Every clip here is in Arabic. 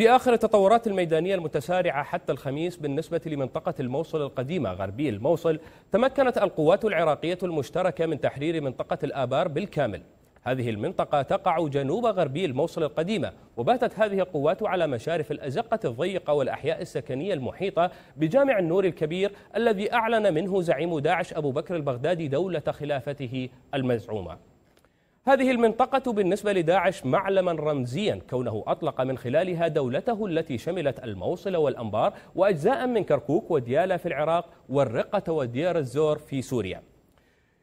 في آخر التطورات الميدانية المتسارعة حتى الخميس بالنسبة لمنطقة الموصل القديمة غربي الموصل تمكنت القوات العراقية المشتركة من تحرير منطقة الآبار بالكامل هذه المنطقة تقع جنوب غربي الموصل القديمة وباتت هذه القوات على مشارف الأزقة الضيقة والأحياء السكنية المحيطة بجامع النور الكبير الذي أعلن منه زعيم داعش أبو بكر البغدادي دولة خلافته المزعومة هذه المنطقة بالنسبة لداعش معلما رمزيا كونه أطلق من خلالها دولته التي شملت الموصل والأنبار وأجزاء من كركوك وديالا في العراق والرقة ودير الزور في سوريا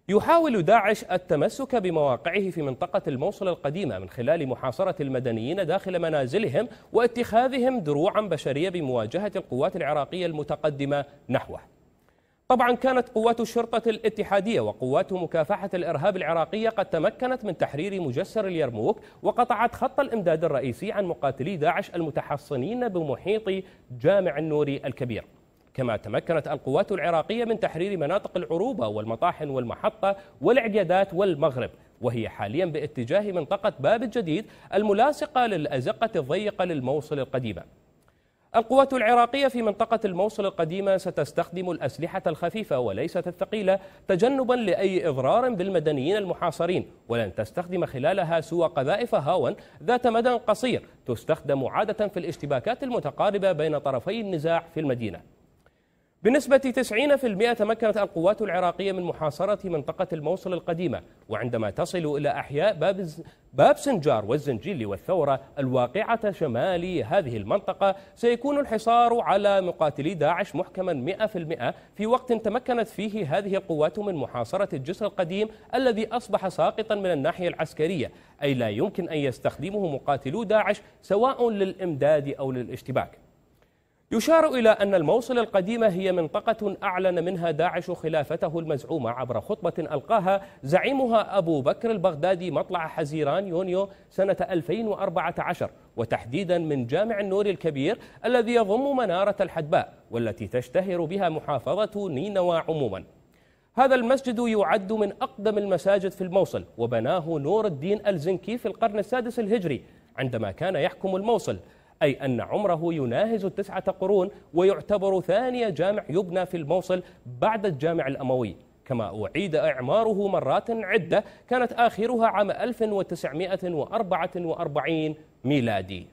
يحاول داعش التمسك بمواقعه في منطقة الموصل القديمة من خلال محاصرة المدنيين داخل منازلهم واتخاذهم دروعا بشرية بمواجهة القوات العراقية المتقدمة نحوه طبعا كانت قوات الشرطة الاتحادية وقوات مكافحة الإرهاب العراقية قد تمكنت من تحرير مجسر اليرموك وقطعت خط الإمداد الرئيسي عن مقاتلي داعش المتحصنين بمحيط جامع النوري الكبير كما تمكنت القوات العراقية من تحرير مناطق العروبة والمطاحن والمحطة والعيادات والمغرب وهي حاليا باتجاه منطقة باب الجديد الملاصقة للأزقة الضيقة للموصل القديمة القوات العراقية في منطقة الموصل القديمة ستستخدم الأسلحة الخفيفة وليست الثقيلة تجنبا لأي إضرار بالمدنيين المحاصرين ولن تستخدم خلالها سوى قذائف هاون ذات مدى قصير تستخدم عادة في الاشتباكات المتقاربة بين طرفي النزاع في المدينة بنسبة 90% تمكنت القوات العراقية من محاصرة منطقة الموصل القديمة وعندما تصل إلى أحياء باب, باب سنجار والزنجيلي والثورة الواقعة شمال هذه المنطقة سيكون الحصار على مقاتلي داعش محكما 100% في وقت تمكنت فيه هذه القوات من محاصرة الجسر القديم الذي أصبح ساقطا من الناحية العسكرية أي لا يمكن أن يستخدمه مقاتلو داعش سواء للإمداد أو للاشتباك يشار إلى أن الموصل القديمة هي منطقة أعلن منها داعش خلافته المزعومة عبر خطبة ألقاها زعيمها أبو بكر البغدادي مطلع حزيران يونيو سنة 2014 وتحديدا من جامع النور الكبير الذي يضم منارة الحدباء والتي تشتهر بها محافظة نينوى عموما هذا المسجد يعد من أقدم المساجد في الموصل وبناه نور الدين الزنكي في القرن السادس الهجري عندما كان يحكم الموصل أي أن عمره يناهز التسعة قرون ويعتبر ثاني جامع يبنى في الموصل بعد الجامع الأموي كما أعيد إعماره مرات عدة كانت آخرها عام 1944 ميلادي